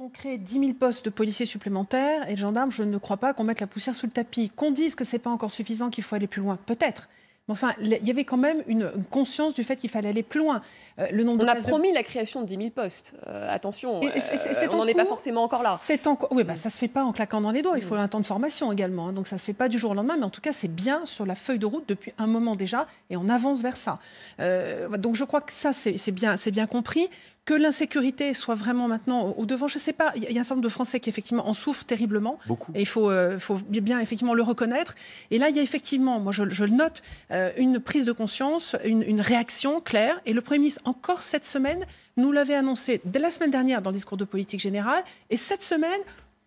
on crée 10 000 postes de policiers supplémentaires et de gendarmes, je ne crois pas qu'on mette la poussière sous le tapis. Qu'on dise que ce n'est pas encore suffisant, qu'il faut aller plus loin, peut-être. Mais enfin, il y avait quand même une conscience du fait qu'il fallait aller plus loin. Euh, le nombre on de a promis la création de 10 000 postes. Euh, attention, euh, on n'en est pas forcément encore là. C'est Oui, bah, ça ne se fait pas en claquant dans les doigts. Il faut mm. un temps de formation également. Hein. donc ça ne se fait pas du jour au lendemain. Mais en tout cas, c'est bien sur la feuille de route depuis un moment déjà. Et on avance vers ça. donc je crois que ça, c'est bien, bien compris que l'insécurité soit vraiment maintenant au devant, je ne sais pas. Il y a un certain nombre de Français qui effectivement en souffrent terriblement. Et il faut, euh, bien effectivement le reconnaître. Et là, il y a effectivement, moi je, le note, euh, une prise de conscience, une, réaction claire. Et le Premier ministre, encore cette semaine, nous l'avait annoncé dès la semaine dernière dans le discours de politique générale. Et cette semaine,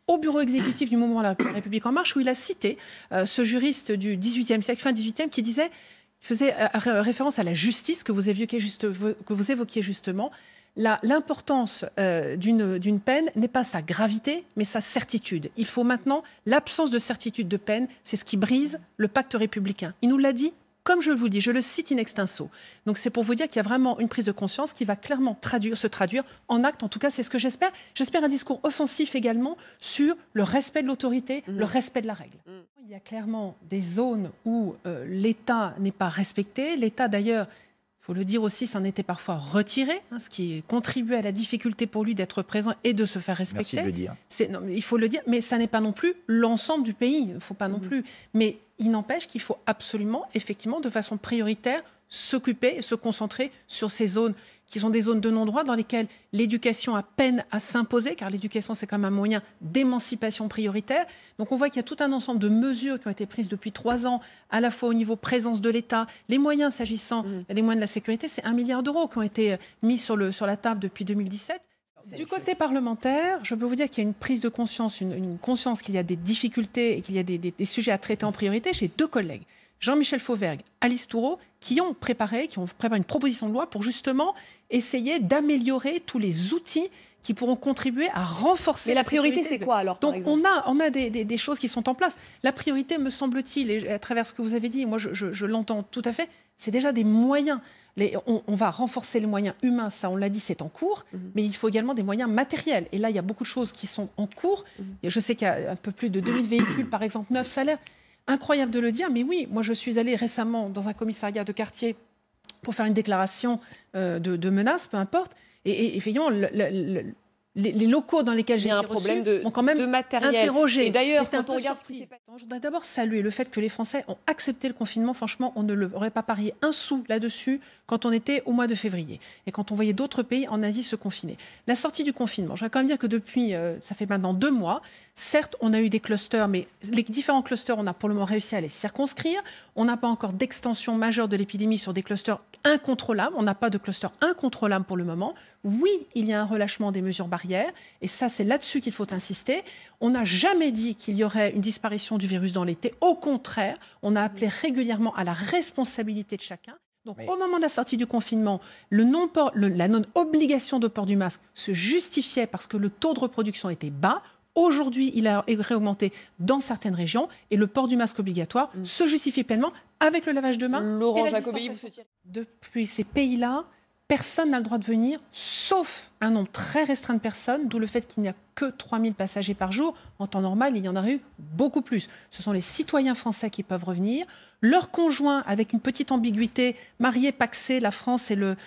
au bureau exécutif du mouvement La République en marche, où il a cité euh, ce juriste du 18e siècle, fin 18e, qui disait, faisait référence à la justice que vous évoquiez justement l'importance euh, d'une peine n'est pas sa gravité, mais sa certitude. Il faut maintenant, l'absence de certitude de peine, c'est ce qui brise le pacte républicain. Il nous l'a dit, comme je vous le dis, je le cite in extenso. Donc c'est pour vous dire qu'il y a vraiment une prise de conscience qui va clairement traduire, se traduire en acte. En tout cas, c'est ce que j'espère. J'espère un discours offensif également sur le respect de l'autorité, mmh. le respect de la règle. Mmh. Il y a clairement des zones où euh, l'État n'est pas respecté. L'État, d'ailleurs, faut le dire aussi, en était parfois retiré, hein, ce qui contribuait à la difficulté pour lui d'être présent et de se faire respecter. il faut le dire, mais ça n'est pas non plus l'ensemble du pays, faut pas non mm-hmm. plus. Mais il n'empêche qu'il faut absolument, effectivement, de façon prioritaire, s'occuper et se concentrer sur ces zones qui sont des zones de non-droit dans lesquelles l'éducation a peine à s'imposer, car l'éducation, c'est comme un moyen d'émancipation prioritaire. Donc on voit qu'il y a tout un ensemble de mesures qui ont été prises depuis trois ans, à la fois au niveau présence de l'État, les moyens s'agissant, mmh. des les moyens de la sécurité, c'est un milliard d'euros qui ont été euh, mis sur, la table depuis 2017. Du côté parlementaire, je peux vous dire qu'il y a une prise de conscience, une, conscience qu'il y a des difficultés et qu'il y a des, sujets à traiter en priorité chez deux collègues. Jean-Michel Fauvergue, Alice Toureau, qui ont préparé, qui ont préparé une proposition de loi pour justement essayer d'améliorer tous les outils qui pourront contribuer à renforcer. Mais la, priorité, c'est quoi alors Donc on a, on a des, choses qui sont en place. La priorité, me semble-t-il, et à travers ce que vous avez dit, moi je, l'entends tout à fait, c'est déjà des moyens. on, va renforcer les moyens humains, ça on l'a dit, c'est en cours, mhm. mais il faut également des moyens matériels. Et là, il y a beaucoup de choses qui sont en cours. Mhm. Je sais qu'il y a un peu plus de 2000 véhicules, par exemple, neuf salaires, incroyable de le dire, mais oui, moi je suis allée récemment dans un commissariat de quartier pour faire une déclaration euh, de, menace, peu importe. Et, et, le, les, locaux dans lesquels j'ai été problème de, quand même de matériel. interrogé. Et d'ailleurs, quand Je voudrais d'abord saluer le fait que les Français ont accepté le confinement. Franchement, on ne l'aurait pas parié un sou là-dessus quand on était au mois de février et quand on voyait d'autres pays en Asie se confiner. La sortie du confinement, je voudrais quand même dire que depuis, euh, ça fait maintenant deux mois, certes, on a eu des clusters, mais les différents clusters, on a pour le moment réussi à les circonscrire. On n'a pas encore d'extension majeure de l'épidémie sur des clusters incontrôlables. On n'a pas de cluster incontrôlable pour le moment. Oui, il y a un relâchement des mesures barrières et ça c'est là-dessus qu'il faut insister, on n'a jamais dit qu'il y aurait une disparition du virus dans l'été. Au contraire, on a appelé régulièrement à la responsabilité de chacun. Donc, au moment de la sortie du confinement, la non-obligation de port du masque se justifiait parce que le taux de reproduction était bas. Aujourd'hui, il a réaugmenté dans certaines régions et le port du masque obligatoire mm. se justifie pleinement avec le lavage de mains. Laurent Depuis ces pays-là, personne n'a le droit de venir, sauf un nombre très restreint de personnes, d'où le fait qu'il n'y a que 3000 passagers par jour. En temps normal, il y en aurait eu beaucoup plus. Ce sont les citoyens français qui peuvent revenir. Leurs conjoint, avec une petite ambiguïté, mariés, paxé, la France et le,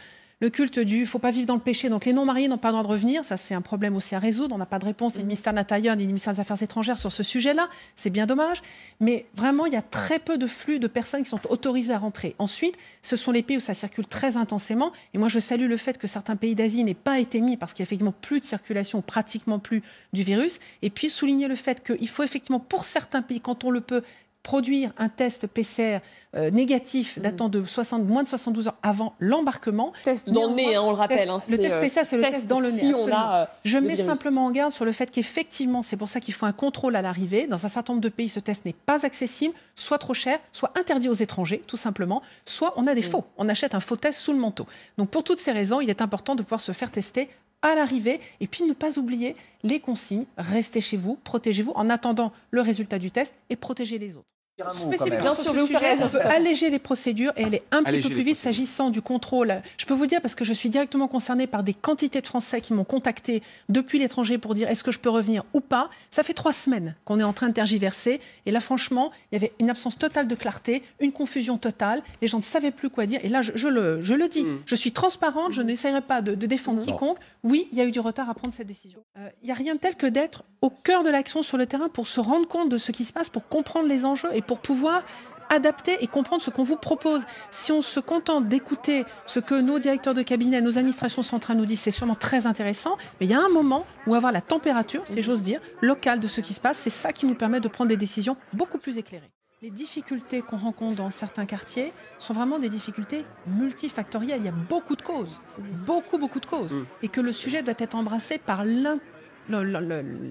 le culte du faut pas vivre dans le péché. Donc les non-mariés n'ont pas le droit de revenir. Ça, c'est un problème aussi à résoudre. On n'a pas de réponse ni du mm. ministère de l'Intérieur ni du ministère des Affaires étrangères sur ce sujet-là. C'est bien dommage. Mais vraiment, il y a très peu de flux de personnes qui sont autorisées à rentrer. Ensuite, ce sont les pays où ça circule très intensément. Et moi, je salue le fait que certains pays d'Asie n'aient pas été mis parce qu'il n'y a effectivement plus de circulation, pratiquement plus du virus. Et puis, souligner le fait qu'il faut effectivement, pour certains pays, quand on le peut, produire un test PCR euh, négatif mm. datant de moins de 72 heures avant l'embarquement. Dans le nez, hein, on le rappelle. Hein, le test euh, PCR, c'est le test, dans le si nez. Euh, Je mets simplement en garde sur le fait qu'effectivement, c'est pour ça qu'il faut un contrôle à l'arrivée. Dans un certain nombre de pays, ce test n'est pas accessible, soit trop cher, soit interdit aux étrangers, tout simplement, soit on a des mm. faux. On achète un faux test sous le manteau. Donc pour toutes ces raisons, il est important de pouvoir se faire tester à l'arrivée. Et puis ne pas oublier les consignes, restez chez vous, protégez-vous en attendant le résultat du test et protégez les autres spécifiquement sur le sujet, on peut alléger les procédures et aller un petit peu plus vite s'agissant du contrôle. Je peux vous dire, parce que je suis directement concernée par des quantités de Français qui m'ont contacté depuis l'étranger pour dire est-ce que je peux revenir ou pas. Ça fait trois semaines qu'on est en train de tergiverser. Et là, franchement, il y avait une absence totale de clarté, une confusion totale. Les gens ne savaient plus quoi dire. Et là, je, le, je le dis. Mm. Je suis transparente. Je mm. n'essaierai pas de, défendre quiconque. Oui, il y a eu du retard à prendre cette décision. Euh, il n'y a rien de tel que d'être au cœur de l'action sur le terrain pour se rendre compte de ce qui se passe, pour comprendre les enjeux et pour pour pouvoir adapter et comprendre ce qu'on vous propose. Si on se contente d'écouter ce que nos directeurs de cabinet, nos administrations centrales nous disent, c'est sûrement très intéressant, mais il y a un moment où avoir la température, si j'ose dire, locale de ce qui se passe, c'est ça qui nous permet de prendre des décisions beaucoup plus éclairées. Les difficultés qu'on rencontre dans certains quartiers sont vraiment des difficultés multifactorielles. Il y a beaucoup de causes, beaucoup, beaucoup de causes, mmh. et que le sujet doit être embrassé par l'intérêt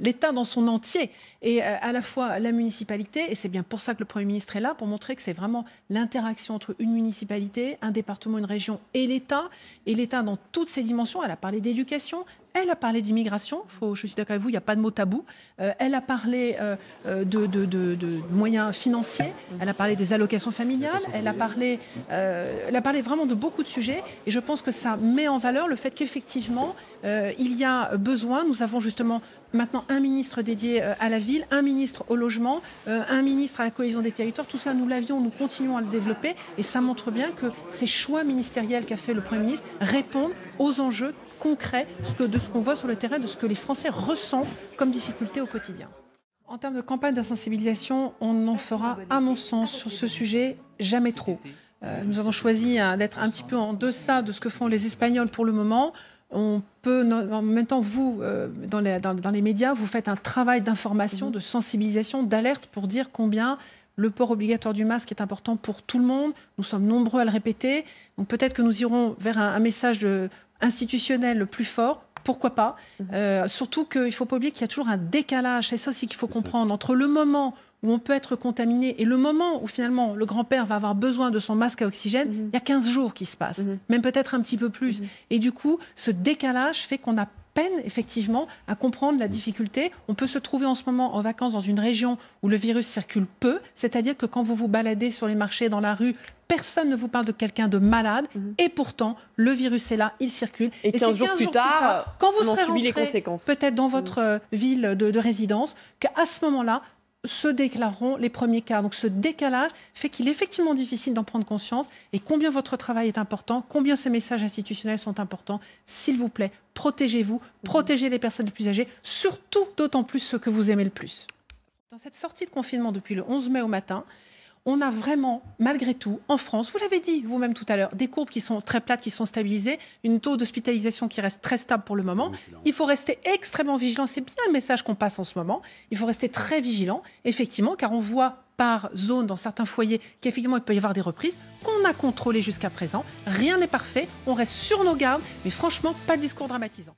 l'État dans son entier et euh, à la fois la municipalité, et c'est bien pour ça que le Premier ministre est là, pour montrer que c'est vraiment l'interaction entre une municipalité, un département, une région et l'État, et l'État dans toutes ses dimensions. Elle a parlé d'éducation, elle a parlé d'immigration, je suis d'accord avec vous, il n'y a pas de mot tabou. Euh, elle a parlé euh, euh, de, moyens financiers, elle a parlé des allocations familiales, elle a parlé, elle a parlé vraiment de beaucoup de sujets. Et je pense que ça met en valeur le fait qu'effectivement, il y a besoin. Nous avons justement maintenant un ministre dédié euh, à la ville, un ministre au logement, euh, un ministre à la cohésion des territoires. Tout cela, nous l'avions, nous continuons à le développer et ça montre bien que ces choix ministériels qu'a fait le Premier ministre répondent aux enjeux concrets de ce qu'on voit sur le terrain, de ce que les Français ressentent comme difficulté au quotidien. En termes de campagne de sensibilisation, on n'en fera, à mon sens, sur ce sujet jamais trop. Euh, nous avons choisi hein, d'être un petit peu en deçà de ce que font les Espagnols pour le moment. On peut, en même temps, vous, euh, dans les, dans, les médias, vous faites un travail d'information, mhm. de sensibilisation, d'alerte pour dire combien le port obligatoire du masque est important pour tout le monde. Nous sommes nombreux à le répéter. Donc peut-être que nous irons vers un, message institutionnel plus fort. Pourquoi pas mhm. euh, Surtout qu'il ne faut pas oublier qu'il y a toujours un décalage. C'est ça aussi qu'il faut comprendre entre le moment où on peut être contaminé. Et le moment où finalement le grand-père va avoir besoin de son masque à oxygène, mhm. il y a 15 jours qui se passent, mhm. même peut-être un petit peu plus. Mhm. Et du coup, ce décalage fait qu'on a peine effectivement à comprendre la difficulté. On peut se trouver en ce moment en vacances dans une région où le virus circule peu, c'est-à-dire que quand vous vous baladez sur les marchés, dans la rue, personne ne vous parle de quelqu'un de malade, et pourtant le virus est là, il circule. Et, c'est 15, jours, plus, tard, quand vous serez peut-être dans votre euh, ville de résidence, qu'à ce moment-là, se déclareront les premiers cas. Donc ce décalage fait qu'il est effectivement difficile d'en prendre conscience et combien votre travail est important, combien ces messages institutionnels sont importants. S'il vous plaît, protégez-vous, protégez les personnes les plus âgées, surtout d'autant plus ceux que vous aimez le plus. Dans cette sortie de confinement depuis le 11 mai au matin, on a vraiment, malgré tout, en France, vous l'avez dit vous-même tout à l'heure, des courbes qui sont très plates, qui sont stabilisées, une taux d'hospitalisation qui reste très stable pour le moment. Il faut rester extrêmement vigilant. C'est bien le message qu'on passe en ce moment. Il faut rester très vigilant, effectivement, car on voit par zone dans certains foyers qu'effectivement il peut y avoir des reprises qu'on a contrôlées jusqu'à présent. Rien n'est parfait, on reste sur nos gardes, mais franchement, pas de discours dramatisant.